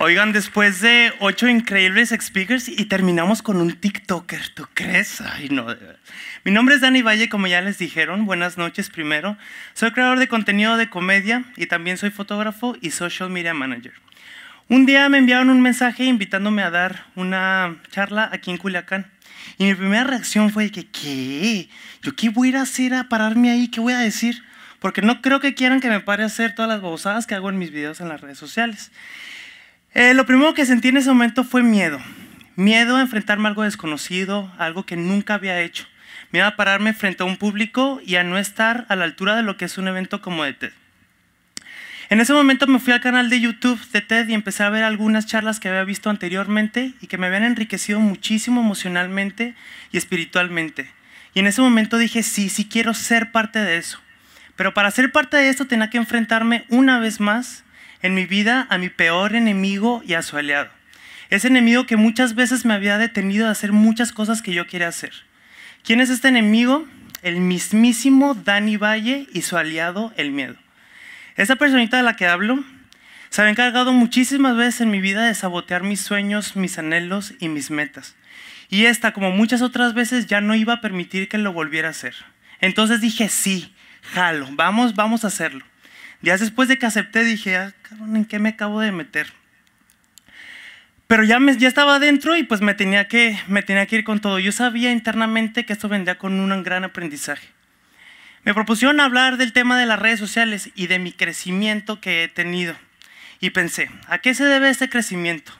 Oigan, después de ocho increíbles speakers y terminamos con un TikToker, ¿tú crees? Ay, no. Mi nombre es Dani Valle, como ya les dijeron. Buenas noches primero. Soy creador de contenido de comedia y también soy fotógrafo y social media manager. Un día me enviaron un mensaje invitándome a dar una charla aquí en Culiacán. Y mi primera reacción fue que, ¿qué? ¿Yo qué voy a ir a hacer a pararme ahí? ¿Qué voy a decir? Porque no creo que quieran que me pare a hacer todas las babosadas que hago en mis videos en las redes sociales. Eh, lo primero que sentí en ese momento fue miedo. Miedo a enfrentarme a algo desconocido, algo que nunca había hecho. Miedo a pararme frente a un público y a no estar a la altura de lo que es un evento como de TED. En ese momento me fui al canal de YouTube de TED y empecé a ver algunas charlas que había visto anteriormente y que me habían enriquecido muchísimo emocionalmente y espiritualmente. Y en ese momento dije, sí, sí quiero ser parte de eso. Pero para ser parte de esto tenía que enfrentarme una vez más en mi vida a mi peor enemigo y a su aliado. Ese enemigo que muchas veces me había detenido de hacer muchas cosas que yo quería hacer. ¿Quién es este enemigo? El mismísimo Dani Valle y su aliado, el miedo. Esa personita de la que hablo se ha encargado muchísimas veces en mi vida de sabotear mis sueños, mis anhelos y mis metas. Y esta, como muchas otras veces, ya no iba a permitir que lo volviera a hacer. Entonces dije, sí, jalo, vamos, vamos a hacerlo. Días después de que acepté dije, ah, cabrón, ¿en qué me acabo de meter? Pero ya, ya estaba adentro y pues me tenía, que, me tenía que ir con todo. Yo sabía internamente que esto vendría con un gran aprendizaje. Me propusieron hablar del tema de las redes sociales y de mi crecimiento que he tenido. Y pensé, ¿a qué se debe este crecimiento?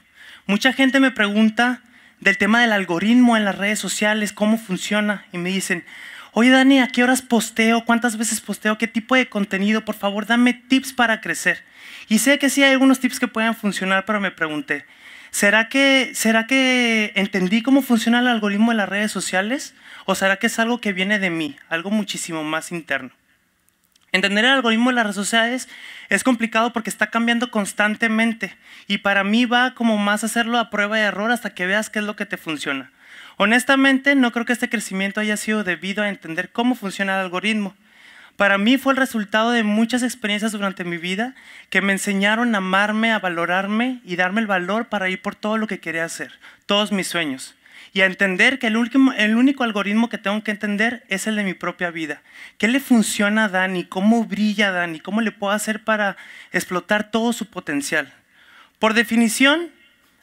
Mucha gente me pregunta del tema del algoritmo en las redes sociales, cómo funciona, y me dicen, oye Dani, ¿a qué horas posteo? ¿Cuántas veces posteo? ¿Qué tipo de contenido? Por favor, dame tips para crecer. Y sé que sí hay algunos tips que pueden funcionar, pero me pregunté, ¿será que, ¿será que entendí cómo funciona el algoritmo de las redes sociales? ¿O será que es algo que viene de mí, algo muchísimo más interno? Entender el algoritmo de las redes sociales es complicado porque está cambiando constantemente y para mí va como más hacerlo a prueba y error hasta que veas qué es lo que te funciona. Honestamente, no creo que este crecimiento haya sido debido a entender cómo funciona el algoritmo. Para mí fue el resultado de muchas experiencias durante mi vida que me enseñaron a amarme, a valorarme y darme el valor para ir por todo lo que quería hacer, todos mis sueños. Y a entender que el, último, el único algoritmo que tengo que entender es el de mi propia vida. ¿Qué le funciona a Dani? ¿Cómo brilla Dani? ¿Cómo le puedo hacer para explotar todo su potencial? Por definición,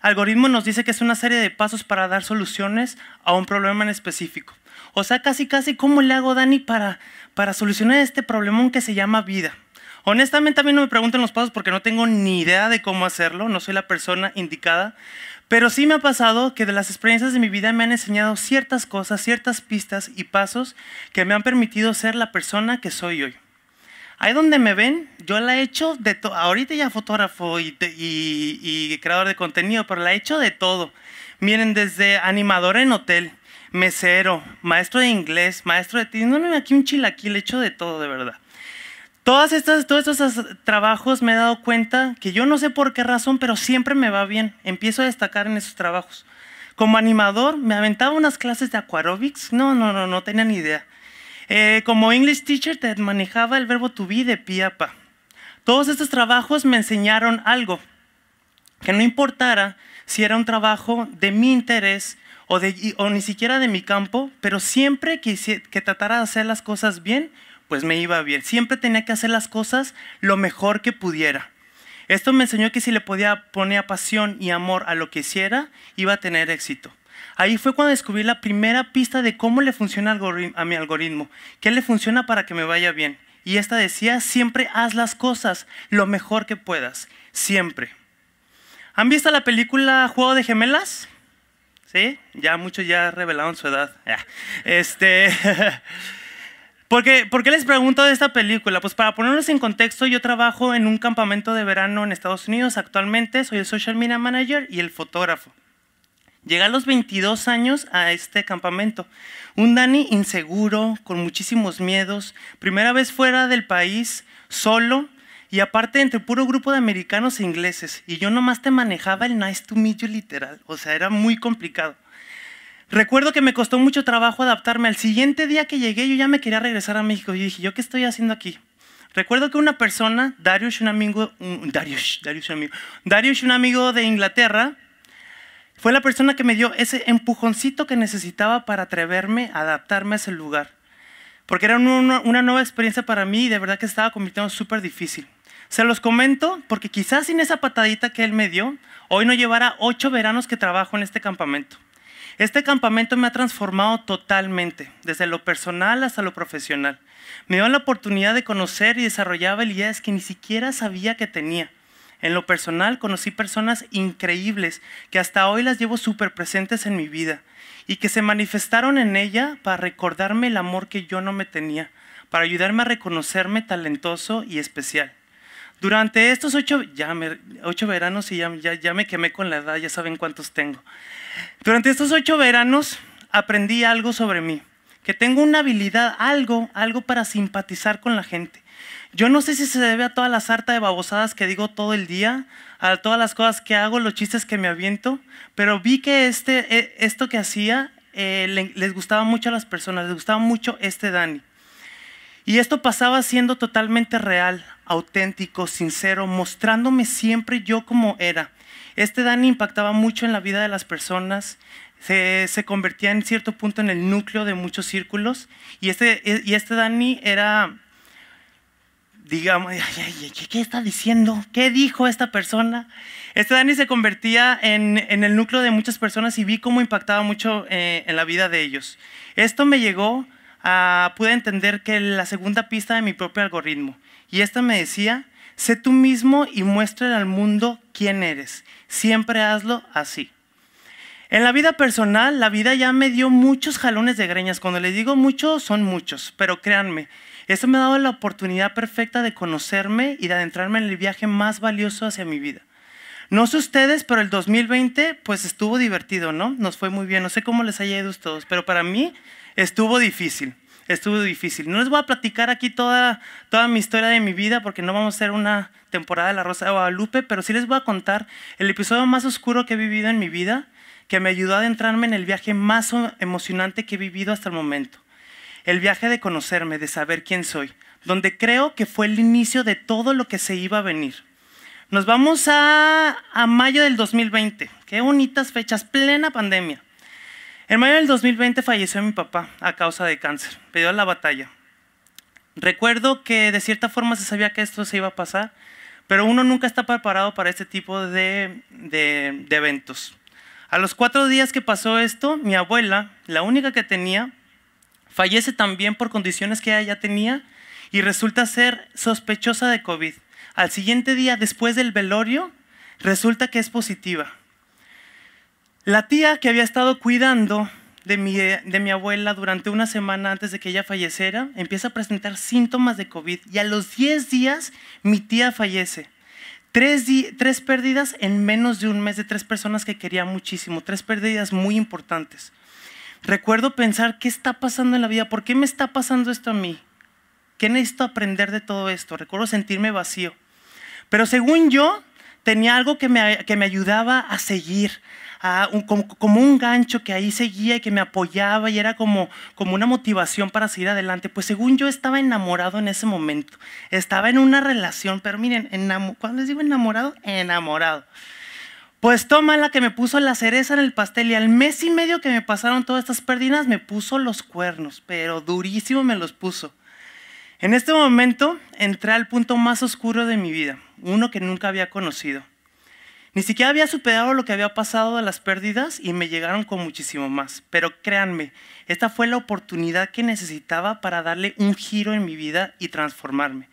Algoritmo nos dice que es una serie de pasos para dar soluciones a un problema en específico. O sea, casi, casi, ¿cómo le hago, Dani, para, para solucionar este problemón que se llama vida? Honestamente, a mí no me preguntan los pasos porque no tengo ni idea de cómo hacerlo, no soy la persona indicada, pero sí me ha pasado que de las experiencias de mi vida me han enseñado ciertas cosas, ciertas pistas y pasos que me han permitido ser la persona que soy hoy. Ahí donde me ven, yo la he hecho de todo. Ahorita ya fotógrafo y, creador de contenido, pero la he hecho de todo. Miren, desde animador en hotel, mesero, maestro de inglés, maestro de... No, no, aquí un chilaquil, he hecho de todo, de verdad. Todas estas, todos estos trabajos me he dado cuenta que yo no sé por qué razón, pero siempre me va bien. Empiezo a destacar en esos trabajos. Como animador, me aventaba unas clases de aquarobics. No, no, no, no tenía ni idea. Eh, como English teacher te manejaba el verbo to be de piapa. Todos estos trabajos me enseñaron algo, que no importara si era un trabajo de mi interés o, ni siquiera de mi campo, pero siempre que, que tratara de hacer las cosas bien, pues me iba bien. Siempre tenía que hacer las cosas lo mejor que pudiera. Esto me enseñó que si le podía poner pasión y amor a lo que hiciera, iba a tener éxito. Ahí fue cuando descubrí la primera pista de cómo le funciona a mi algoritmo, qué le funciona para que me vaya bien. Y esta decía, siempre haz las cosas lo mejor que puedas, siempre. ¿Han visto la película Juego de Gemelas? ¿Sí? Ya muchos ya revelaron su edad. Ah. Este, ¿Por qué les pregunto de esta película? Pues para ponernos en contexto, yo trabajo en un campamento de verano en Estados Unidos actualmente, soy el social media manager y el fotógrafo. Llegué a los 22 años a este campamento. Un Dani inseguro, con muchísimos miedos, primera vez fuera del país, solo, y aparte entre puro grupo de americanos e ingleses. Y yo nomás te manejaba el nice to meet you literal. O sea, era muy complicado. Recuerdo que me costó mucho trabajo adaptarme. Al siguiente día que llegué, yo ya me quería regresar a México. Y dije, ¿yo qué estoy haciendo aquí? Recuerdo que una persona, Darius, un amigo, Darius, un amigo de Inglaterra, fue la persona que me dio ese empujoncito que necesitaba para atreverme a adaptarme a ese lugar. Porque era una, nueva experiencia para mí y de verdad que estaba convirtiendo súper difícil. Se los comento porque quizás sin esa patadita que él me dio, hoy no llevará ocho veranos que trabajo en este campamento. Este campamento me ha transformado totalmente, desde lo personal hasta lo profesional. Me dio la oportunidad de conocer y desarrollar habilidades que ni siquiera sabía que tenía. En lo personal conocí personas increíbles que hasta hoy las llevo súper presentes en mi vida y que se manifestaron en ella para recordarme el amor que yo no me tenía, para ayudarme a reconocerme talentoso y especial. Durante estos ocho, ya ocho veranos, y ya, ya, ya me quemé con la edad, ya saben cuántos tengo. Durante estos ocho veranos aprendí algo sobre mí, que tengo una habilidad, algo, algo para simpatizar con la gente yo no sé si se debe a toda la sarta de babosadas que digo todo el día, a todas las cosas que hago, los chistes que me aviento, pero vi que este, eh, esto que hacía eh, les gustaba mucho a las personas, les gustaba mucho este Dani. Y esto pasaba siendo totalmente real, auténtico, sincero, mostrándome siempre yo como era. Este Dani impactaba mucho en la vida de las personas, se, convertía en cierto punto en el núcleo de muchos círculos y este, eh, y este Dani era digamos, ¿qué, está diciendo? ¿Qué dijo esta persona? Este Dani se convertía en, el núcleo de muchas personas y vi cómo impactaba mucho eh, en la vida de ellos. Esto me llegó a, pude entender que la segunda pista de mi propio algoritmo, y esta me decía, sé tú mismo y muéstrale al mundo quién eres. Siempre hazlo así. En la vida personal, la vida ya me dio muchos jalones de greñas. Cuando le digo muchos, son muchos, pero créanme, esto me ha dado la oportunidad perfecta de conocerme y de adentrarme en el viaje más valioso hacia mi vida. No sé ustedes, pero el 2020 pues estuvo divertido, ¿no? Nos fue muy bien. No sé cómo les haya ido a todos, pero para mí estuvo difícil. Estuvo difícil. No les voy a platicar aquí toda, toda mi historia de mi vida porque no vamos a hacer una temporada de La Rosa de Guadalupe, pero sí les voy a contar el episodio más oscuro que he vivido en mi vida, que me ayudó a adentrarme en el viaje más emocionante que he vivido hasta el momento el viaje de conocerme, de saber quién soy, donde creo que fue el inicio de todo lo que se iba a venir. Nos vamos a, mayo del 2020. Qué bonitas fechas, plena pandemia. En mayo del 2020 falleció mi papá a causa de cáncer. Pidió la batalla. Recuerdo que de cierta forma se sabía que esto se iba a pasar, pero uno nunca está preparado para este tipo de, de eventos. A los cuatro días que pasó esto, mi abuela, la única que tenía, Fallece también por condiciones que ella tenía y resulta ser sospechosa de COVID. Al siguiente día, después del velorio, resulta que es positiva. La tía que había estado cuidando de mi, abuela durante una semana antes de que ella falleciera empieza a presentar síntomas de COVID y a los 10 días mi tía fallece. Tres, tres pérdidas en menos de un mes de tres personas que quería muchísimo, tres pérdidas muy importantes. Recuerdo pensar, ¿qué está pasando en la vida? ¿Por qué me está pasando esto a mí? ¿Qué necesito aprender de todo esto? Recuerdo sentirme vacío. Pero según yo, tenía algo que me, ayudaba a seguir, como, un gancho que ahí seguía y que me apoyaba y era como, como una motivación para seguir adelante. Pues según yo estaba enamorado en ese momento, estaba en una relación, pero miren, ¿cuándo cuando les digo enamorado, enamorado. Pues toma la que me puso la cereza en el pastel y al mes y medio que me pasaron todas estas pérdidas me puso los cuernos, pero durísimo me los puso. En este momento entré al punto más oscuro de mi vida, uno que nunca había conocido. Ni siquiera había superado lo que había pasado de las pérdidas y me llegaron con muchísimo más. Pero créanme, esta fue la oportunidad que necesitaba para darle un giro en mi vida y transformarme.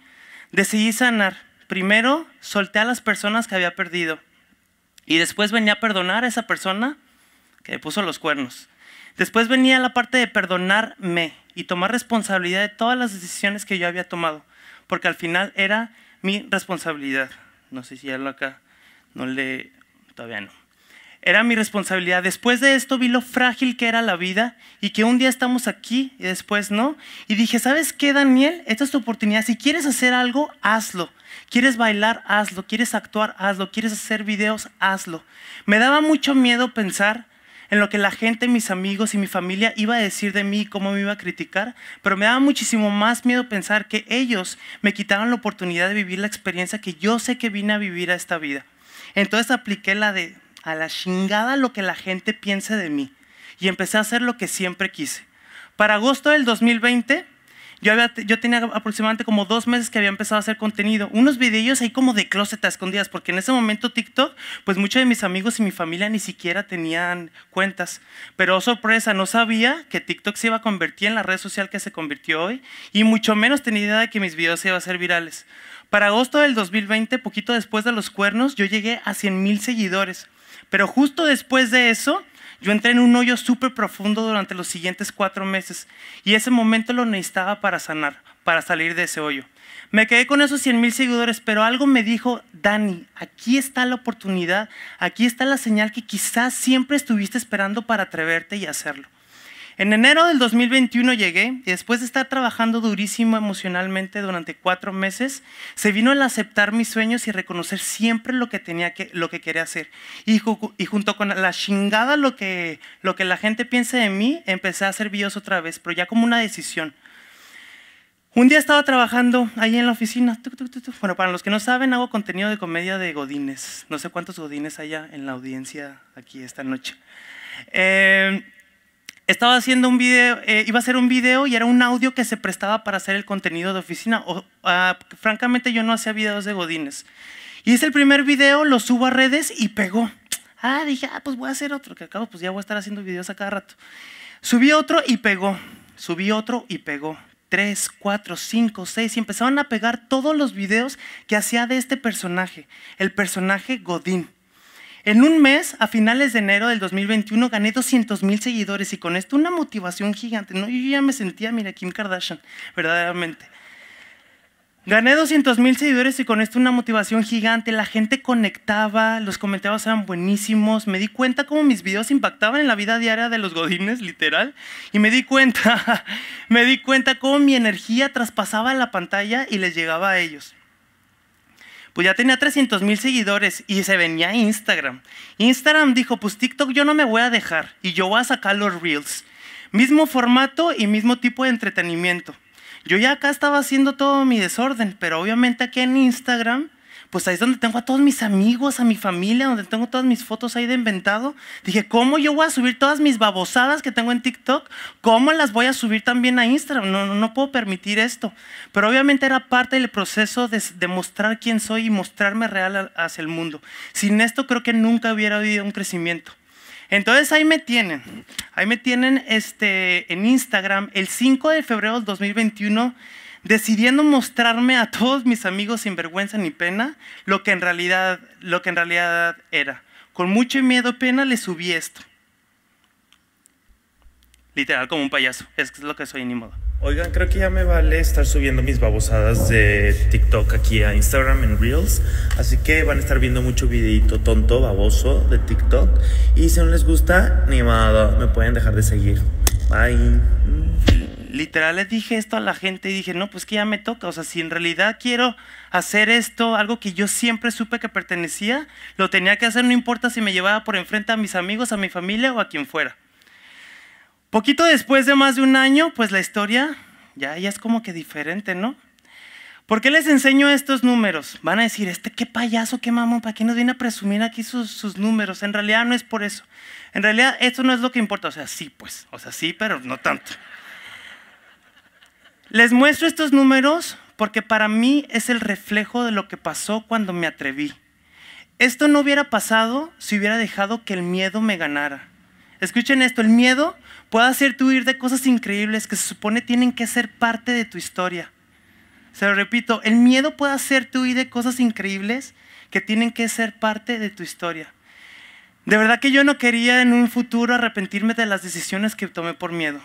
Decidí sanar. Primero, solté a las personas que había perdido. Y después venía a perdonar a esa persona que me puso los cuernos. Después venía la parte de perdonarme y tomar responsabilidad de todas las decisiones que yo había tomado, porque al final era mi responsabilidad. No sé si ya lo acá no le... todavía no. Era mi responsabilidad. Después de esto vi lo frágil que era la vida y que un día estamos aquí y después no. Y dije, ¿sabes qué, Daniel? Esta es tu oportunidad. Si quieres hacer algo, hazlo. Quieres bailar, hazlo. Quieres actuar, hazlo. Quieres hacer videos, hazlo. Me daba mucho miedo pensar en lo que la gente, mis amigos y mi familia iba a decir de mí, cómo me iba a criticar, pero me daba muchísimo más miedo pensar que ellos me quitaron la oportunidad de vivir la experiencia que yo sé que vine a vivir a esta vida. Entonces apliqué la de a la chingada lo que la gente piense de mí. Y empecé a hacer lo que siempre quise. Para agosto del 2020, yo, yo tenía aproximadamente como dos meses que había empezado a hacer contenido. Unos videos ahí como de closet a escondidas, porque en ese momento TikTok, pues muchos de mis amigos y mi familia ni siquiera tenían cuentas. Pero oh, sorpresa, no sabía que TikTok se iba a convertir en la red social que se convirtió hoy, y mucho menos tenía idea de que mis videos iban a ser virales. Para agosto del 2020, poquito después de los cuernos, yo llegué a cien mil seguidores. Pero justo después de eso, yo entré en un hoyo súper profundo durante los siguientes cuatro meses y ese momento lo necesitaba para sanar, para salir de ese hoyo. Me quedé con esos 100 mil seguidores, pero algo me dijo, Dani, aquí está la oportunidad, aquí está la señal que quizás siempre estuviste esperando para atreverte y hacerlo. En enero del 2021 llegué y después de estar trabajando durísimo emocionalmente durante cuatro meses, se vino el aceptar mis sueños y reconocer siempre lo que tenía que, lo que quería hacer. Y, junto con la chingada lo que, lo que la gente piense de mí, empecé a hacer videos otra vez, pero ya como una decisión. Un día estaba trabajando ahí en la oficina. Bueno, para los que no saben, hago contenido de comedia de Godines. No sé cuántos Godines haya en la audiencia aquí esta noche. Eh, estaba haciendo un video, eh, iba a hacer un video y era un audio que se prestaba para hacer el contenido de oficina. O, ah, francamente yo no hacía videos de godines. Y es el primer video, lo subo a redes y pegó. Ah, dije, ah, pues voy a hacer otro, que acabo, pues ya voy a estar haciendo videos a cada rato. Subí otro y pegó. Subí otro y pegó. Tres, cuatro, cinco, seis. Y empezaron a pegar todos los videos que hacía de este personaje, el personaje Godín. En un mes, a finales de enero del 2021, gané 200 mil seguidores y con esto una motivación gigante. ¿no? Yo ya me sentía, mira, Kim Kardashian, verdaderamente. Gané 200 mil seguidores y con esto una motivación gigante. La gente conectaba, los comentarios eran buenísimos. Me di cuenta cómo mis videos impactaban en la vida diaria de los godines, literal. Y me di cuenta, me di cuenta cómo mi energía traspasaba la pantalla y les llegaba a ellos pues ya tenía 300 mil seguidores y se venía Instagram. Instagram dijo, pues TikTok yo no me voy a dejar y yo voy a sacar los reels. Mismo formato y mismo tipo de entretenimiento. Yo ya acá estaba haciendo todo mi desorden, pero obviamente aquí en Instagram pues ahí es donde tengo a todos mis amigos, a mi familia, donde tengo todas mis fotos ahí de inventado. Dije, ¿cómo yo voy a subir todas mis babosadas que tengo en TikTok? ¿Cómo las voy a subir también a Instagram? No, no, puedo permitir esto. Pero obviamente era parte del proceso de, mostrar quién soy y mostrarme real hacia el mundo. Sin esto creo que nunca hubiera habido un crecimiento. Entonces ahí me tienen, ahí me tienen este, en Instagram el 5 de febrero del 2021 decidiendo mostrarme a todos mis amigos sin vergüenza ni pena lo que en realidad, lo que en realidad era. Con mucho miedo, y pena, le subí esto. Literal, como un payaso. Es lo que soy, ni modo. Oigan, creo que ya me vale estar subiendo mis babosadas de TikTok aquí a Instagram en Reels. Así que van a estar viendo mucho videito tonto, baboso de TikTok. Y si no les gusta, ni modo, me pueden dejar de seguir. Bye literal les dije esto a la gente y dije, no, pues que ya me toca. O sea, si en realidad quiero hacer esto, algo que yo siempre supe que pertenecía, lo tenía que hacer, no importa si me llevaba por enfrente a mis amigos, a mi familia o a quien fuera. Poquito después de más de un año, pues la historia ya, es como que diferente, ¿no? ¿Por qué les enseño estos números? Van a decir, este qué payaso, qué mamón, ¿para qué nos viene a presumir aquí sus, sus, números? En realidad no es por eso. En realidad esto no es lo que importa. O sea, sí, pues. O sea, sí, pero no tanto. Les muestro estos números porque para mí es el reflejo de lo que pasó cuando me atreví. Esto no hubiera pasado si hubiera dejado que el miedo me ganara. Escuchen esto, el miedo puede hacerte huir de cosas increíbles que se supone tienen que ser parte de tu historia. Se lo repito, el miedo puede hacerte huir de cosas increíbles que tienen que ser parte de tu historia. De verdad que yo no quería en un futuro arrepentirme de las decisiones que tomé por miedo.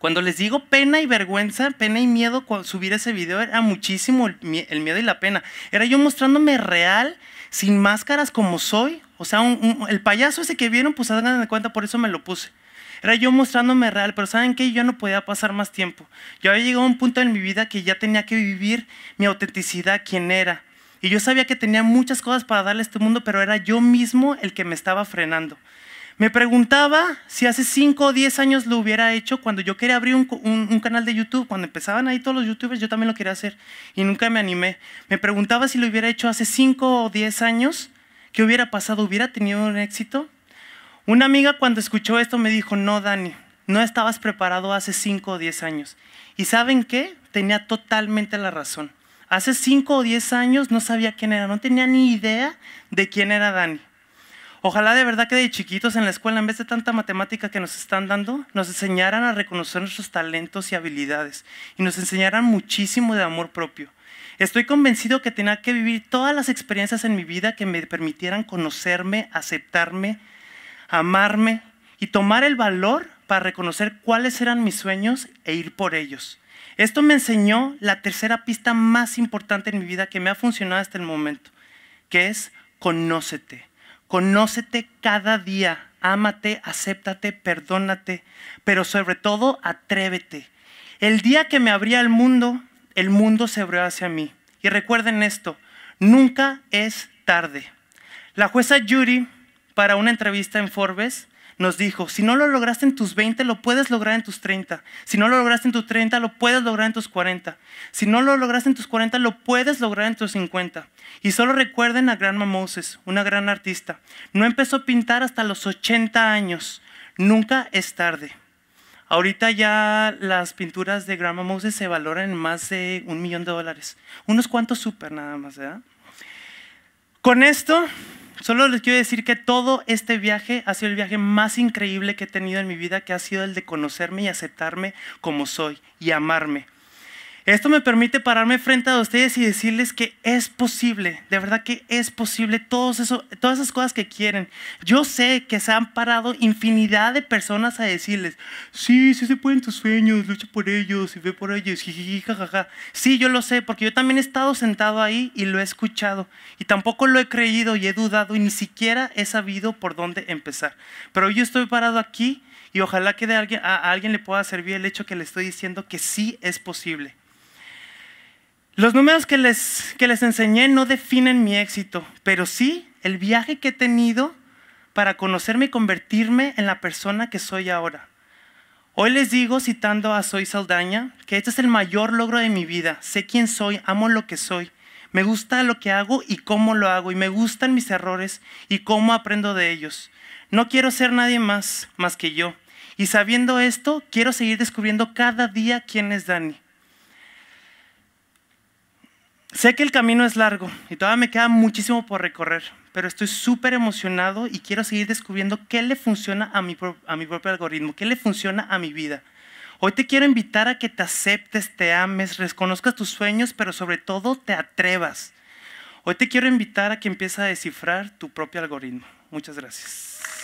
Cuando les digo pena y vergüenza, pena y miedo, subir ese video era muchísimo el, miedo y la pena. Era yo mostrándome real, sin máscaras como soy. O sea, el payaso ese que vieron, pues hagan de cuenta, por eso me lo puse. Era yo mostrándome real, pero ¿saben qué? Yo no podía pasar más tiempo. Yo había llegado a un punto en mi vida que ya tenía que vivir mi autenticidad, quien era. Y yo sabía que tenía muchas cosas para darle a este mundo, pero era yo mismo el que me estaba frenando. Me preguntaba si hace 5 o 10 años lo hubiera hecho cuando yo quería abrir un, canal de YouTube. Cuando empezaban ahí todos los youtubers, yo también lo quería hacer y nunca me animé. Me preguntaba si lo hubiera hecho hace 5 o 10 años, ¿qué hubiera pasado? ¿Hubiera tenido un éxito? Una amiga cuando escuchó esto me dijo, no, Dani, no estabas preparado hace 5 o 10 años. ¿Y saben qué? Tenía totalmente la razón. Hace 5 o 10 años no sabía quién era, no tenía ni idea de quién era Dani. Ojalá de verdad que de chiquitos en la escuela, en vez de tanta matemática que nos están dando, nos enseñaran a reconocer nuestros talentos y habilidades y nos enseñaran muchísimo de amor propio. Estoy convencido que tenía que vivir todas las experiencias en mi vida que me permitieran conocerme, aceptarme, amarme y tomar el valor para reconocer cuáles eran mis sueños e ir por ellos. Esto me enseñó la tercera pista más importante en mi vida que me ha funcionado hasta el momento, que es conócete. Conócete cada día, ámate, acéptate, perdónate, pero sobre todo atrévete. El día que me abría el mundo, el mundo se abrió hacia mí. Y recuerden esto, nunca es tarde. La jueza Yuri, para una entrevista en Forbes, nos dijo, si no lo lograste en tus 20, lo puedes lograr en tus 30. Si no lo lograste en tus 30, lo puedes lograr en tus 40. Si no lo lograste en tus 40, lo puedes lograr en tus 50. Y solo recuerden a Grandma Moses, una gran artista. No empezó a pintar hasta los 80 años. Nunca es tarde. Ahorita ya las pinturas de Grandma Moses se valoran en más de un millón de dólares. Unos cuantos súper nada más, ¿verdad? Con esto Solo les quiero decir que todo este viaje ha sido el viaje más increíble que he tenido en mi vida, que ha sido el de conocerme y aceptarme como soy y amarme. Esto me permite pararme frente a ustedes y decirles que es posible, de verdad que es posible eso, todas esas cosas que quieren. Yo sé que se han parado infinidad de personas a decirles, sí, sí se pueden tus sueños, lucha por ellos y ve por ellos, jajaja. Sí, yo lo sé, porque yo también he estado sentado ahí y lo he escuchado. Y tampoco lo he creído y he dudado y ni siquiera he sabido por dónde empezar. Pero yo estoy parado aquí y ojalá que de alguien, a alguien le pueda servir el hecho que le estoy diciendo que sí es posible. Los números que les, que les enseñé no definen mi éxito, pero sí el viaje que he tenido para conocerme y convertirme en la persona que soy ahora. Hoy les digo, citando a Soy Saldaña, que este es el mayor logro de mi vida. Sé quién soy, amo lo que soy. Me gusta lo que hago y cómo lo hago, y me gustan mis errores y cómo aprendo de ellos. No quiero ser nadie más más que yo. Y sabiendo esto, quiero seguir descubriendo cada día quién es Dani. Sé que el camino es largo y todavía me queda muchísimo por recorrer, pero estoy súper emocionado y quiero seguir descubriendo qué le funciona a mi, propio algoritmo, qué le funciona a mi vida. Hoy te quiero invitar a que te aceptes, te ames, reconozcas tus sueños, pero sobre todo te atrevas. Hoy te quiero invitar a que empieces a descifrar tu propio algoritmo. Muchas gracias.